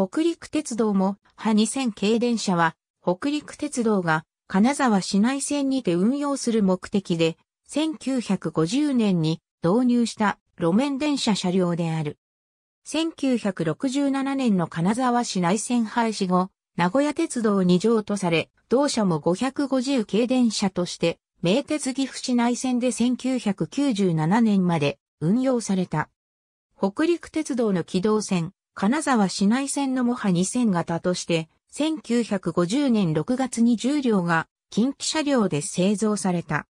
北陸鉄道も、派2000系電車は、北陸鉄道が金沢市内線にて運用する目的で、1950年に導入した路面電車車両である。1967年の金沢市内線廃止後、名古屋鉄道に譲渡され、同社も550系電車として、名鉄岐阜市内線で1997年まで運用された。北陸鉄道の軌道線、金沢市内線の模範2000型として、1950年6月に10両が近畿車両で製造された。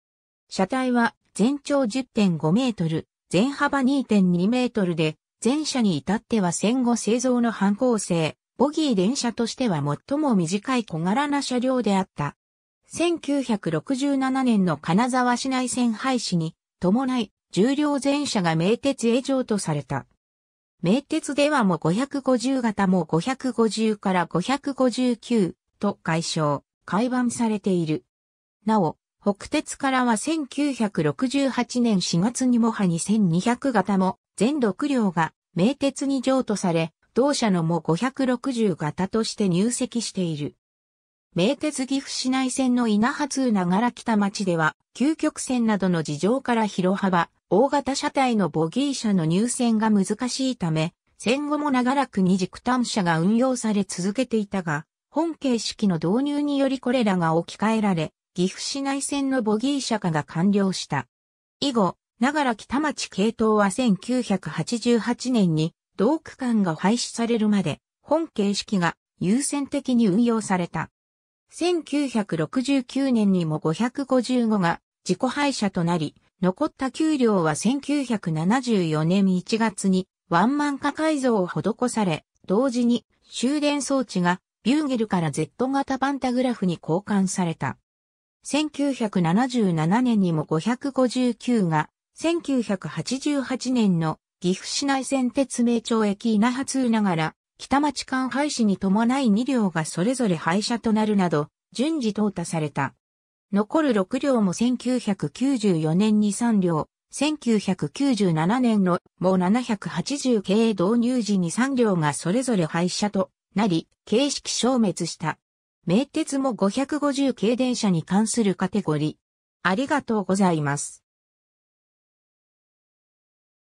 車体は全長10.5メートル、全幅2.2メートルで、全車に至っては戦後製造の反抗性、ボギー電車としては最も短い小柄な車両であった。1967年の金沢市内線廃止に伴い、重量全車が名鉄営譲とされた。名鉄ではも550型も550から559と解消、改版されている。なお、北鉄からは1968年4月にもは2200型も全6両が名鉄に譲渡され、同社のも560型として入籍している。名鉄岐阜市内線の稲葉通長良北町では、究極線などの事情から広幅、大型車体のボギー車の入線が難しいため、戦後も長らく二軸単車が運用され続けていたが、本形式の導入によりこれらが置き換えられ、岐阜市内線のボギー車化が完了した。以後、長ら北町系統は1988年に同区間が廃止されるまで、本形式が優先的に運用された。1969年にも555が自己廃車となり、残った給料は1974年1月にワンマン化改造を施され、同時に終電装置がビューゲルから Z 型パンタグラフに交換された。1977年にも559が、1988年の岐阜市内線鉄名町駅稲波通ながら北町間廃止に伴い2両がそれぞれ廃車となるなど、順次淘汰された。残る6両も1994年に3両、1997年のもう780系導入時に3両がそれぞれ廃車となり、形式消滅した。名鉄も550系電車に関するカテゴリー。ありがとうございます。